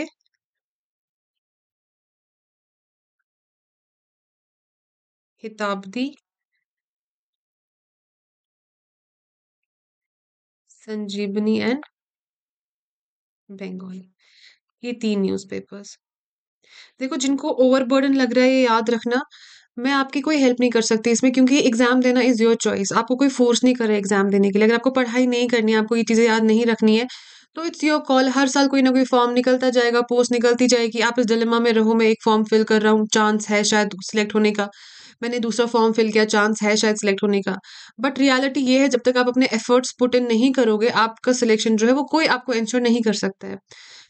हिताब्दी संजीवनी एंड बेंगोली ये तीन न्यूज़पेपर्स देखो जिनको ओवरबर्डन लग रहा है ये याद रखना मैं आपकी कोई हेल्प नहीं कर सकती इसमें क्योंकि एग्ज़ाम देना इज़ योर चॉइस आपको कोई फोर्स नहीं कर है एग्ज़ाम देने के लिए अगर आपको पढ़ाई नहीं करनी है आपको ये चीज़ें याद नहीं रखनी है तो इट्स योर कॉल हर साल कोई ना कोई फॉर्म निकलता जाएगा पोस्ट निकलती जाएगी आप इस डिलेमा में रहो मैं एक फॉर्म फिल कर रहा हूँ चांस है शायद सिलेक्ट होने का मैंने दूसरा फॉर्म फिल किया चांस है शायद सिलेक्ट होने का बट रियलिटी ये है जब तक आप अपने एफर्ट्स पुट इन नहीं करोगे आपका सिलेक्शन जो है वो कोई आपको इंश्योर नहीं कर सकता है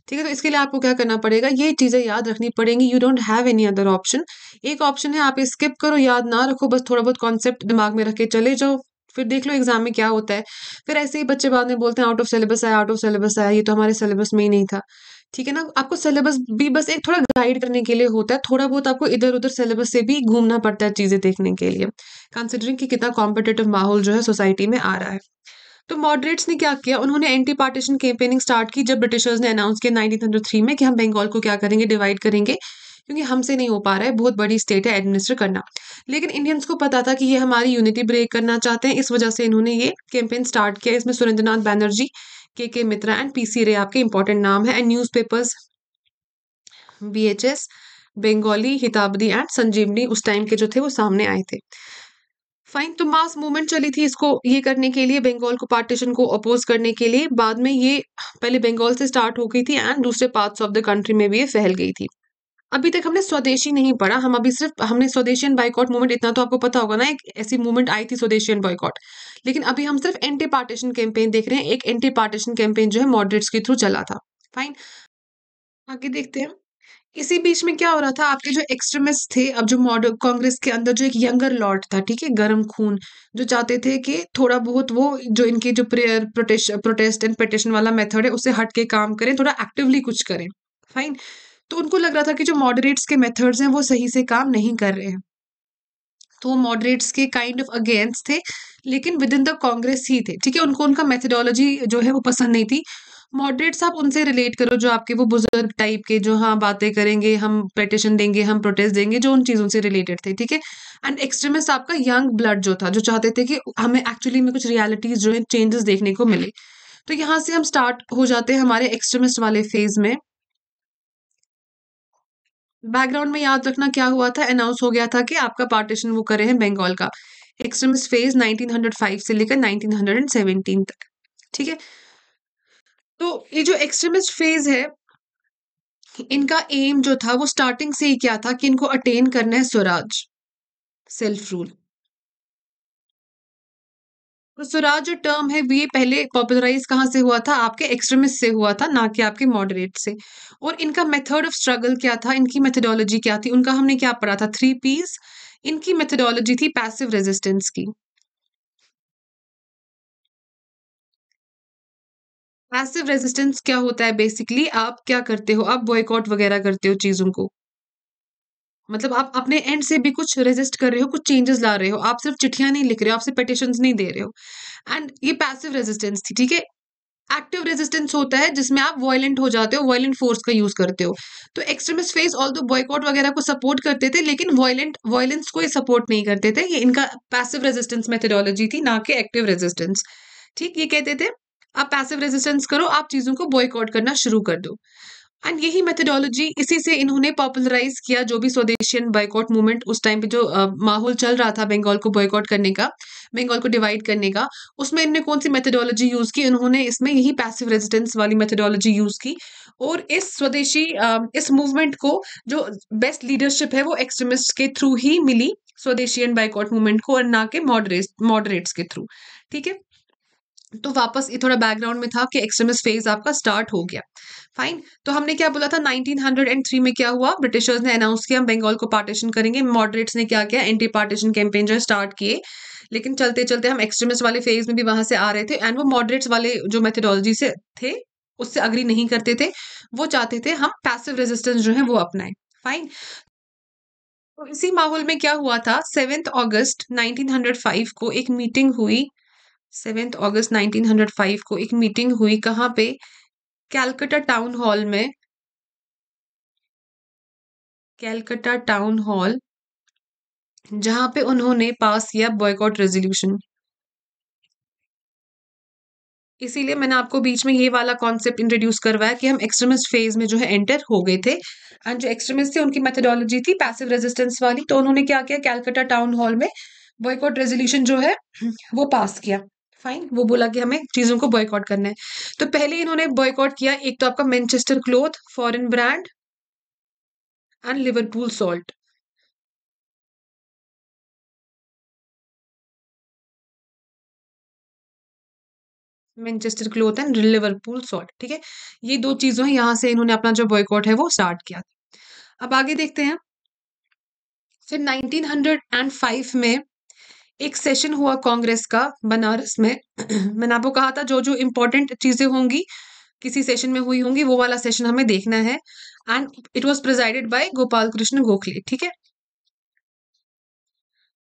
ठीक है तो इसके लिए आपको क्या करना पड़ेगा ये चीज़ें याद रखनी पड़ेंगी you don't have any other option एक ऑप्शन है आप स्किप करो याद ना रखो बस थोड़ा बहुत कॉन्सेप्ट दिमाग में रख के चले जाओ फिर देख लो एग्जाम में क्या होता है फिर ऐसे ही बच्चे बाद में बोलते हैं आउट ऑफ सिलेबस आया आउट ऑफ सिलेबस आया ये तो हमारे सिलेबस में ही नहीं था ठीक है ना आपको सिलेबस भी बस एक थोड़ा गाइड करने के लिए होता है थोड़ा बहुत आपको इधर उधर सिलेबस से भी घूमना पड़ता है चीज़ें देखने के लिए कंसिडरिंग कि कितना कॉम्पिटेटिव माहौल जो है सोसाइटी में आ रहा है तो मॉडरेट्स ने क्या किया उन्होंने एंटी पार्टीशन कैंपेनिंग स्टार्ट की जब ब्रिटिशर्स ने अनाउंस किया नाइनटीन हंड्रेड थ्री में कि हम बंगाल को क्या करेंगे डिवाइड करेंगे क्योंकि हमसे नहीं हो पा रहा है बहुत बड़ी स्टेट है एडमिनिस्टर करना लेकिन इंडियंस को पता था कि ये हमारी यूनिटी ब्रेक करना चाहते हैं इस वजह से इन्होंने ये कैंपेन स्टार्ट किया इसमें सुरेंद्र बैनर्जी के के मित्रा एंड पी सी रे आपके इंपॉर्टेंट नाम है and newspapers B H S Bengalee हिताबदी एंड संजीवनी उस टाइम के जो थे वो सामने आए थे फाइन तो मास मूवमेंट चली थी इसको ये करने के लिए बंगाल को पार्टीशन को अपोज करने के लिए बाद में ये पहले बंगाल से स्टार्ट हो गई थी एंड दूसरे पार्ट्स ऑफ द कंट्री में भी ये फैल गई थी अभी तक हमने स्वदेशी नहीं पढ़ा हम अभी सिर्फ हमने स्वदेशियन बाइकॉट मूवमेंट इतना तो आपको पता होगा ना एक ऐसी मूवमेंट आई थी स्वदेशियन बाइकआउट लेकिन अभी हम सिर्फ एंटी पार्टीशन कैंपेन देख रहे हैं एक एंटी पार्टीशन कैंपेन जो है मॉडरेट्स के थ्रू चला था फाइन आगे देखते हैं इसी बीच में क्या हो रहा था आपके जो एक्सट्रीमिस्ट थे अब जो मॉडल कांग्रेस के अंदर जो एक यंगर लॉर्ड था ठीक है गर्म खून जो चाहते थे कि थोड़ा बहुत वो जो इनके जो प्रेयर प्रोटेस्ट एंड पटिशन वाला मेथड है उससे हट के काम करें थोड़ा एक्टिवली कुछ करें फाइन तो उनको लग रहा था कि जो मॉडरेट्स के मेथड्स हैं वो सही से काम नहीं कर रहे हैं तो वो मॉडरेट्स के काइंड ऑफ अगेंस्ट थे लेकिन विद इन द कांग्रेस ही थे ठीक है उनको उनका मेथडोलॉजी जो है वो पसंद नहीं थी मॉडरेट्स आप उनसे रिलेट करो जो आपके वो बुजुर्ग टाइप के जो हाँ बातें करेंगे हम पेटिशन देंगे हम प्रोटेस्ट देंगे जो उन चीज़ों से रिलेटेड थे ठीक है एंड एक्सट्रीमिस्ट आपका यंग ब्लड जो था जो चाहते थे कि हमें एक्चुअली में कुछ रियालिटीज जो है चेंजेस देखने को मिले तो यहाँ से हम स्टार्ट हो जाते हैं हमारे एक्सट्रीमिस्ट वाले फेज में बैकग्राउंड में याद रखना क्या हुआ था अनाउंस हो गया था कि आपका पार्टीशन वो करे हैं बंगाल का एक्सट्रीमिस्ट फेज 1905 से लेकर 1917 तक ठीक है तो ये जो एक्सट्रीमिस्ट फेज है इनका एम जो था वो स्टार्टिंग से ही क्या था कि इनको अटेन करना है स्वराज सेल्फ रूल तो स्वराज जो टर्म है ये पहले पॉपुलराइज कहाँ से हुआ था आपके एक्सट्रीमिस्ट से हुआ था ना कि आपके मॉडरेट से और इनका मेथड ऑफ स्ट्रगल क्या था इनकी मेथडोलॉजी क्या थी उनका हमने क्या पढ़ा था थ्री पीस इनकी मेथडोलॉजी थी पैसिव रेजिस्टेंस की पैसिव रेजिस्टेंस क्या होता है बेसिकली आप क्या करते हो आप बॉयकॉट वगैरह करते हो चीजों को मतलब आप अपने एंड से भी कुछ रेजिस्ट कर रहे हो कुछ चेंजेस ला रहे हो आप सिर्फ चिट्ठियां नहीं लिख रहे हो आप सिर्फ पिटिशन नहीं दे रहे हो एंड ये पैसिव रेजिस्टेंस थी ठीक है एक्टिव रेजिस्टेंस होता है जिसमें आप वॉयेंट हो जाते हो वॉयेंट फोर्स का यूज करते हो तो एक्सट्रीमिस्ट फेस ऑल दो बॉयकॉट वगैरह को सपोर्ट करते थे लेकिन वॉयेंट वॉयेंस को ये सपोर्ट नहीं करते थे ये इनका पैसिव रेजिस्टेंस मेथडोलॉजी थी ना कि एक्टिव रेजिस्टेंस ठीक ये कहते थे आप पैसिव रेजिस्टेंस करो आप चीज़ों को बॉयकॉट करना शुरू कर दो एंड यही मेथडोलॉजी इसी से इन्होंने पॉपुलराइज किया जो भी स्वदेशियन बॉयकॉट मूवमेंट उस टाइम पे जो आ, माहौल चल रहा था बंगाल को बॉयकॉट करने का बंगाल को डिवाइड करने का उसमें इन्होंने कौन सी मेथडोलॉजी यूज़ की इन्होंने इसमें यही पैसिव रेजिडेंस वाली मेथडोलॉजी यूज़ की और इस स्वदेशी आ, इस मूवमेंट को जो बेस्ट लीडरशिप है वो एक्सट्रीमिस्ट के थ्रू ही मिली स्वदेशियन बाइकआउट मूवमेंट को और ना के मॉडरेट मॉडरेट्स के थ्रू ठीक है तो वापस ये थोड़ा बैकग्राउंड में था कि एक्सट्रीमिस्ट फेज आपका स्टार्ट हो गया फाइन तो हमने क्या बोला था 1903 में क्या हुआ ब्रिटिशर्स ने अनाउंस किया हम बंगाल को पार्टीशन करेंगे मॉडरेट्स ने क्या किया एंटी पार्टीशन कैंपेन जो स्टार्ट किए लेकिन चलते चलते हम एक्सट्रीमिस्ट वाले फेज में भी वहां से आ रहे थे एंड वो मॉडरेट्स वाले जो मेथडोलॉजी से थे उससे अग्री नहीं करते थे वो चाहते थे हम पैसिव रेजिस्टेंस जो है वो अपनाएं फाइन तो इसी माहौल में क्या हुआ था सेवेंथ अगस्त 1905 को एक मीटिंग हुई सेवेंथ अगस्त 1905 को एक मीटिंग हुई कहाँ पे कैलकटा टाउन हॉल में कैलकटा टाउन हॉल जहां पे उन्होंने पास किया बॉयकॉट रेजोल्यूशन इसीलिए मैंने आपको बीच में ये वाला कॉन्सेप्ट इंट्रोड्यूस करवाया कि हम एक्सट्रीमिस्ट फेज में जो है एंटर हो गए थे एंड जो एक्सट्रीमिस्ट थे उनकी मेथडोलॉजी थी पैसिव रेजिस्टेंस वाली तो उन्होंने क्या किया कैलकटा टाउन हॉल में बॉयकॉट रेजोल्यूशन जो है वो पास किया फाइन वो बोला कि हमें चीज़ों को बॉयकॉट करना है तो पहले इन्होंने बॉयकॉट किया एक तो आपका Manchester cloth foreign brand and Liverpool salt Manchester cloth and Liverpool salt ठीक है ये दो चीज़ों हैं यहां से इन्होंने अपना जो बॉयकॉट है वो स्टार्ट किया अब आगे देखते हैं फिर 1905 में एक सेशन हुआ कांग्रेस का बनारस में मैंने आपको कहा था जो जो इम्पोर्टेंट चीजें होंगी किसी सेशन में हुई होंगी वो वाला सेशन हमें देखना है and it was presided by Gopal Krishna Gokhale ठीक है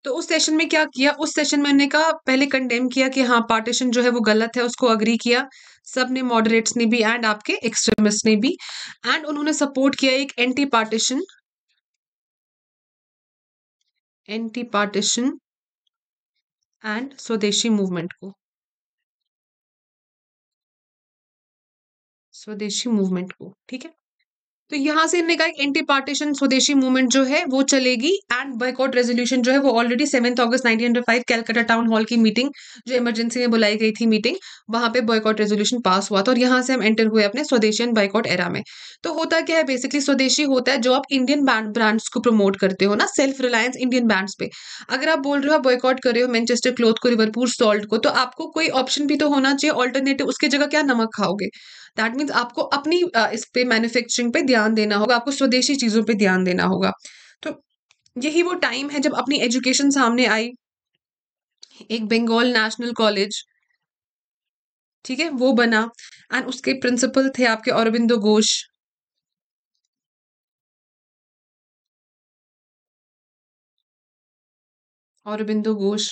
तो उस सेशन में क्या किया उस सेशन में उन्होंने कहा पहले कंडेम किया कि हाँ पार्टीशन जो है वो गलत है उसको अग्री किया सब ने मॉडरेट्स ने भी एंड आपके एक्सट्रीमिस्ट ने भी एंड उन्होंने सपोर्ट किया एक anti partition anti partition and Swadeshi movement को स्वदेशी मूवमेंट को ठीक है तो यहाँ से इनने कहा एंटी पार्टीशन स्वदेशी मूवमेंट जो है वो चलेगी एंड बाइकआउट रेजोल्यूशन जो है वो already seventh August 1905 Calcutta town hall की मीटिंग जो इमरजेंसी में बुलाई गई थी मीटिंग वहां पे बाइकआउट रेजोल्यूशन पास हुआ था और यहाँ से हम एंटर हुए अपने स्वदेशी एंड बाइकआउट एरा में तो होता क्या है बेसिकली स्वदेशी होता है जो आप इंडियन ब्रांड्स को प्रमोट करते हो ना सेल्फ रिलायंस इंडियन ब्रांड्स पे अगर आप बोल रहे हो बॉयकआउट कर रहे हो मैनचेस्टर क्लोथ को रिवरपूर सॉल्ट को तो आपको कोई ऑप्शन भी तो होना चाहिए ऑल्टरनेटिव उसकी जगह क्या नमक खाओगे दैट मीन्स आपको अपनी इस पे मैन्युफैक्चरिंग पे ध्यान देना होगा आपको स्वदेशी चीज़ों पे ध्यान देना होगा तो यही वो टाइम है जब अपनी एजुकेशन सामने आई एक बंगाल नेशनल कॉलेज ठीक है वो बना एंड उसके प्रिंसिपल थे आपके Aurobindo Ghosh Aurobindo Ghosh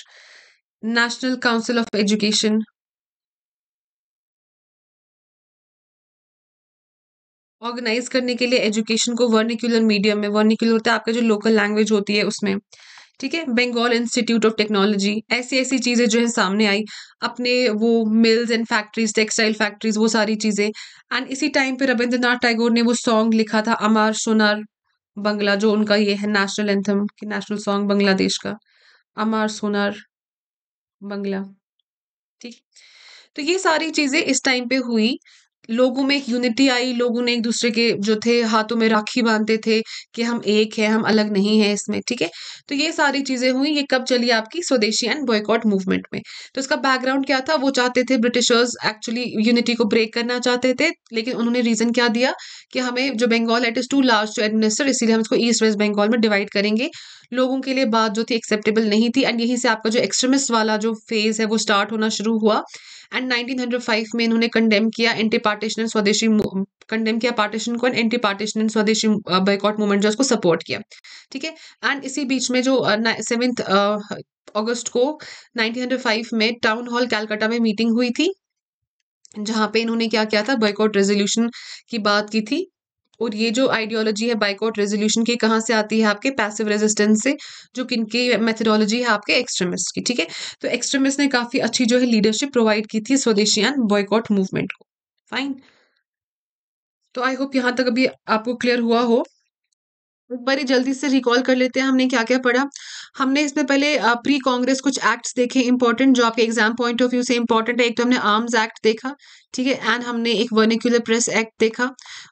national council of education organise करने के लिए एजुकेशन को वर्निकुलर मीडियम में वर्निकुलर होता है आपका जो लोकल लैंग्वेज होती है उसमें ठीक है बंगाल इंस्टीट्यूट ऑफ टेक्नोलॉजी ऐसी ऐसी चीज़ें जो है सामने आई अपने वो mills and factories textile factories वो सारी चीज़ें एंड इसी टाइम पे रविंद्रनाथ टैगोर ने वो सॉन्ग लिखा था अमार सोनार बंगला जो उनका ये है नेशनल एंथम कि नेशनल सॉन्ग बांग्लादेश का अमार सोनार बंगला ठीक तो ये सारी चीज़ें इस टाइम पे हुई लोगों में एक यूनिटी आई लोगों ने एक दूसरे के जो थे हाथों में राखी बांधते थे कि हम एक है हम अलग नहीं है इसमें ठीक है तो ये सारी चीज़ें हुई ये कब चली आपकी स्वदेशी एंड बॉयकॉट मूवमेंट में तो इसका बैकग्राउंड क्या था वो चाहते थे ब्रिटिशर्स एक्चुअली यूनिटी को ब्रेक करना चाहते थे लेकिन उन्होंने रीज़न क्या दिया कि हमें जो Bengal it is too large to administer इसीलिए हम इसको ईस्ट वेस्ट बंगाल में डिवाइड करेंगे लोगों के लिए बात जो थी एक्सेप्टेबल नहीं थी एंड यहीं से आपका जो एक्सट्रीमिस्ट वाला जो फेज़ है वो स्टार्ट होना शुरू हुआ एंड 1905 में इन्होंने कंडेम किया एंटी पार्टीशन स्वदेशी कंडेम किया पार्टीशन को and anti partition Swadeshi boycott movement जो उसको सपोर्ट किया ठीक है एंड इसी बीच में जो सेवेंथ अगस्त को 1905 में टाउन हॉल कैलकाटा में मीटिंग हुई थी जहाँ पे इन्होंने क्या किया था बॉयकॉट रेजोल्यूशन की बात की थी और ये जो आइडियोलॉजी है बाइकआउट रेजोल्यूशन की कहाँ से आती है आपके पैसिव रेजिस्टेंस से जो किनकी मेथडोलॉजी है आपके एक्सट्रीमिस्ट की ठीक है तो एक्सट्रीमिस्ट ने काफ़ी अच्छी जो है लीडरशिप प्रोवाइड की थी स्वदेशी एंड बॉयकॉट मूवमेंट को फाइन तो आई होप यहाँ तक अभी आपको क्लियर हुआ हो एक बारी जल्दी से रिकॉल कर लेते हैं हमने क्या क्या पढ़ा हमने इसमें पहले प्री कांग्रेस कुछ एक्ट्स देखे इंपॉर्टेंट जो आपके एग्जाम पॉइंट ऑफ व्यू से इंपॉर्टेंट है एक तो हमने आर्म्स एक्ट देखा ठीक है एंड हमने एक वर्निकुलर प्रेस एक्ट देखा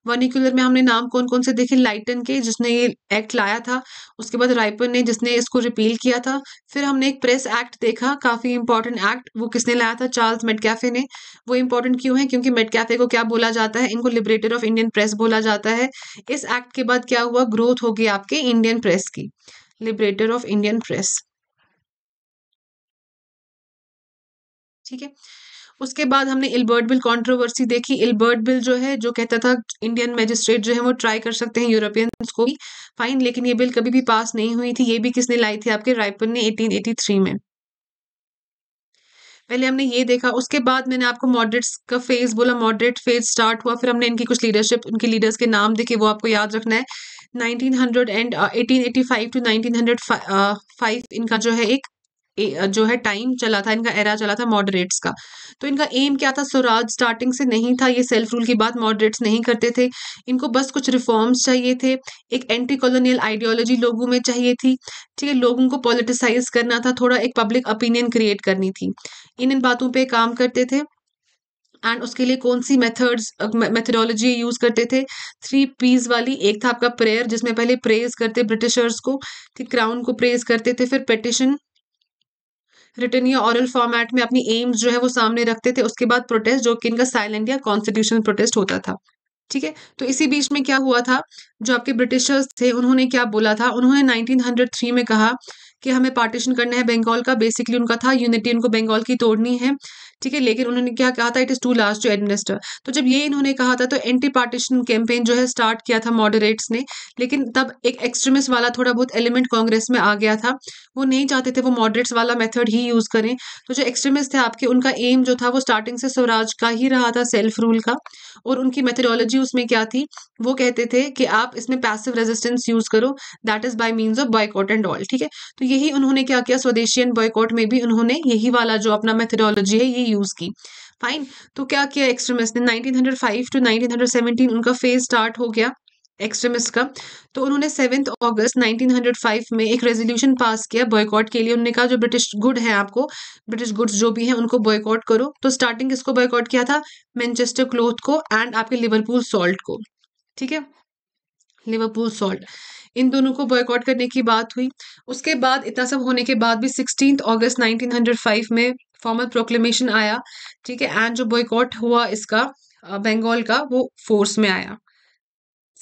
वर्निकुलर में हमने नाम कौन कौन से देखे लाइटन के जिसने ये एक्ट लाया था उसके बाद राइपर ने जिसने इसको रिपील किया था फिर हमने एक प्रेस एक्ट देखा काफ़ी इंपॉर्टेंट एक्ट वो किसने लाया था चार्ल्स मेटकैफे ने वो इंपॉर्टेंट क्यों है क्योंकि मेटकैफे को क्या बोला जाता है इनको लिबरेटर ऑफ इंडियन प्रेस बोला जाता है इस एक्ट के बाद क्या हुआ ग्रोथ होगी आपके इंडियन प्रेस की लिबरेटर ऑफ इंडियन प्रेस ठीक है उसके बाद हमने इल्बर्ट बिल कंट्रोवर्सी देखी इल्बर्ट बिल जो है जो कहता था इंडियन मैजिस्ट्रेट जो है वो ट्राई कर सकते हैं यूरोपियंस को भी फाइन लेकिन ये बिल कभी भी पास नहीं हुई थी ये भी किसने लाई थी आपके रायपुर ने 1883 में पहले हमने ये देखा उसके बाद मैंने आपको मॉडरेट्स का फेज बोला मॉडरेट फेज स्टार्ट हुआ फिर हमने इनकी कुछ लीडरशिप उनके लीडर्स के नाम देखे वो आपको याद रखना है 1900 एंड uh, 1885 टू 1905 इनका जो है एक जो है टाइम चला था इनका एरा चला था मॉडरेट्स का तो इनका एम क्या था स्वराज स्टार्टिंग से नहीं था ये सेल्फ रूल की बात मॉडरेट्स नहीं करते थे इनको बस कुछ रिफॉर्म्स चाहिए थे एक एंटी कॉलोनियल आइडियोलॉजी लोगों में चाहिए थी ठीक है लोगों को पॉलिटिसाइज करना था थोड़ा एक पब्लिक ओपिनियन क्रिएट करनी थी इन इन बातों पर काम करते थे एंड उसके लिए कौन सी मेथड्स मेथडोलॉजी यूज़ करते थे थ्री पीज वाली एक था आपका प्रेयर जिसमें पहले प्रेज करते ब्रिटिशर्स को फिर क्राउन को प्रेज करते थे फिर पेटिशन रिटर्न या ऑरल फॉर्मेट में अपनी एम्स जो है वो सामने रखते थे उसके बाद प्रोटेस्ट जो कि इनका साइलेंट या कॉन्स्टिट्यूशन प्रोटेस्ट होता था ठीक है तो इसी बीच में क्या हुआ था जो आपके ब्रिटिशर्स थे उन्होंने क्या बोला था उन्होंने 1903 में कहा कि हमें पार्टीशन करना है बंगाल का बेसिकली उनका था यूनिटी उनको बंगाल की तोड़नी है ठीक है लेकिन उन्होंने क्या कहा था it is too last to administer तो जब ये इन्होंने कहा था तो एंटी पार्टीशन कैंपेन जो है स्टार्ट किया था मॉडरेट्स ने लेकिन तब एक एक्सट्रीमिस्ट वाला थोड़ा बहुत एलिमेंट कांग्रेस में आ गया था वो नहीं चाहते थे वो मॉडरेट्स वाला मेथड ही यूज़ करें तो जो एक्सट्रीमिस्ट थे आपके उनका एम जो था वो स्टार्टिंग से स्वराज का ही रहा था सेल्फ रूल का और उनकी मेथडोलॉजी उसमें क्या थी वो कहते थे कि आप इसमें पैसिव रेजिस्टेंस यूज़ करो that is by means of boycott and all ठीक है तो यही उन्होंने क्या किया स्वदेशियन बॉयकॉट में भी उन्होंने यही वाला जो अपना मेथडोलॉजी है ये यूज़ की फाइन तो क्या किया एक्सट्रीमिस्ट ने 1905 टू 1917 उनका फेज स्टार्ट हो गया एक्सट्रीमिस्ट का तो उन्होंने सेवेंथ अगस्त 1905 में एक रेजोल्यूशन पास किया बॉयकॉट के लिए उन्होंने कहा जो ब्रिटिश गुड है आपको ब्रिटिश गुड्स जो भी हैं उनको बॉयकॉट करो तो स्टार्टिंग किसको बॉयकॉट किया था मैनचेस्टर क्लोथ को एंड आपके लिवरपूल सॉल्ट को ठीक है लिवरपूल सॉल्ट इन दोनों को बॉयकॉट करने की बात हुई उसके बाद इतना सब होने के बाद भी सिक्सटीन अगस्त 1905 में फॉर्मल प्रोक्लेमेशन आया ठीक है एंड जो बॉयकॉट हुआ इसका बंगाल का वो फोर्स में आया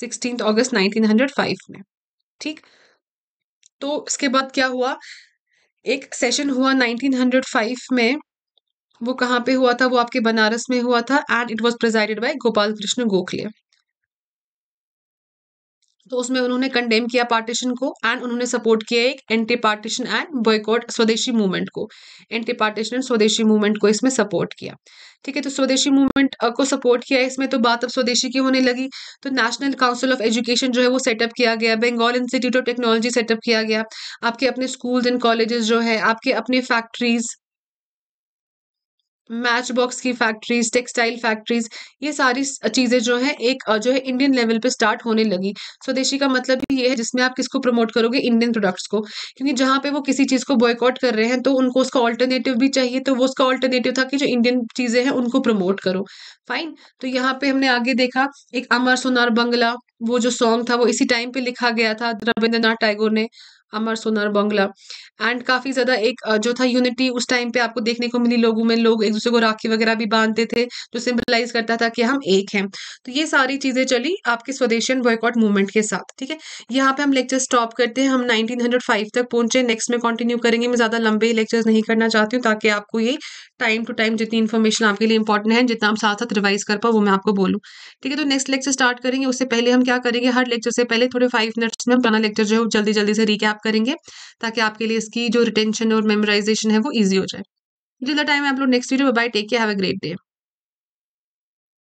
सिक्सटीन अगस्त 1905 में ठीक तो इसके बाद क्या हुआ एक सेशन हुआ 1905 में वो कहाँ पे हुआ था वो आपके बनारस में हुआ था and it was presided by Gopal Krishna Gokhale तो उसमें उन्होंने कंडेम किया पार्टीशन को एंड उन्होंने सपोर्ट किया एक anti partition and boycott Swadeshi movement को anti partition and Swadeshi movement को इसमें सपोर्ट किया ठीक है तो स्वदेशी मूवमेंट को सपोर्ट किया इसमें तो बात अब स्वदेशी की होने लगी तो नेशनल काउंसिल ऑफ एजुकेशन जो है वो सेटअप किया गया Bengal institute of technology set up किया गया आपके अपने स्कूल्स एंड कॉलेजेस जो है आपके अपने फैक्ट्रीज मैच बॉक्स की फैक्ट्रीज टेक्सटाइल फैक्ट्रीज ये सारी चीज़ें जो है एक जो है इंडियन लेवल पे स्टार्ट होने लगी स्वदेशी का मतलब ये है जिसमें आप किसको प्रमोट करोगे इंडियन प्रोडक्ट्स को क्योंकि जहाँ पे वो किसी चीज़ को बॉयकॉट कर रहे हैं तो उनको उसका ऑल्टरनेटिव भी चाहिए तो वो उसका ऑल्टरनेटिव था कि जो इंडियन चीज़ें हैं उनको प्रमोट करो फाइन तो यहाँ पे हमने आगे देखा एक अमर सोनार बंगला वो जो सॉन्ग था वो इसी टाइम पे लिखा गया था रविंद्रनाथ टैगोर ने अमर सोनर बंगला एंड काफ़ी ज़्यादा एक जो था यूनिटी उस टाइम पे आपको देखने को मिली लोगों में लोग एक दूसरे को राखी वगैरह भी बांधते थे जो सिंबलाइज करता था कि हम एक हैं तो ये सारी चीज़ें चली आपके स्वदेशन बॉयकॉट मूवमेंट के साथ ठीक है यहाँ पे हम लेक्चर स्टॉप करते हैं हम 1905 तक पहुंचे नेक्स्ट में कंटिन्यू करेंगे मैं ज़्यादा लंबे लेक्चर्स नहीं करना चाहती हूँ ताकि आपको ये टाइम टू टाइम जितनी इन्फॉर्मेशन आपके लिए इंपॉर्टेंट है जितना आप साथ साथ रिवाइज कर पाओ वो मैं आपको बोलूँ ठीक है तो नेक्स्ट लेक्चर स्टार्ट करेंगे उससे पहले हम क्या करेंगे हर लेक्चर से पहले थोड़े फाइव मिनट्स में अपना पुराना लेक्चर जो है जल्दी जल्दी से रिकैप करेंगे ताकि आपके लिए इसकी जो रिटेंशन और मेमोराइजेशन है वो ईजी हो जाए जिला टाइम आप लोग next video bye take care have a great day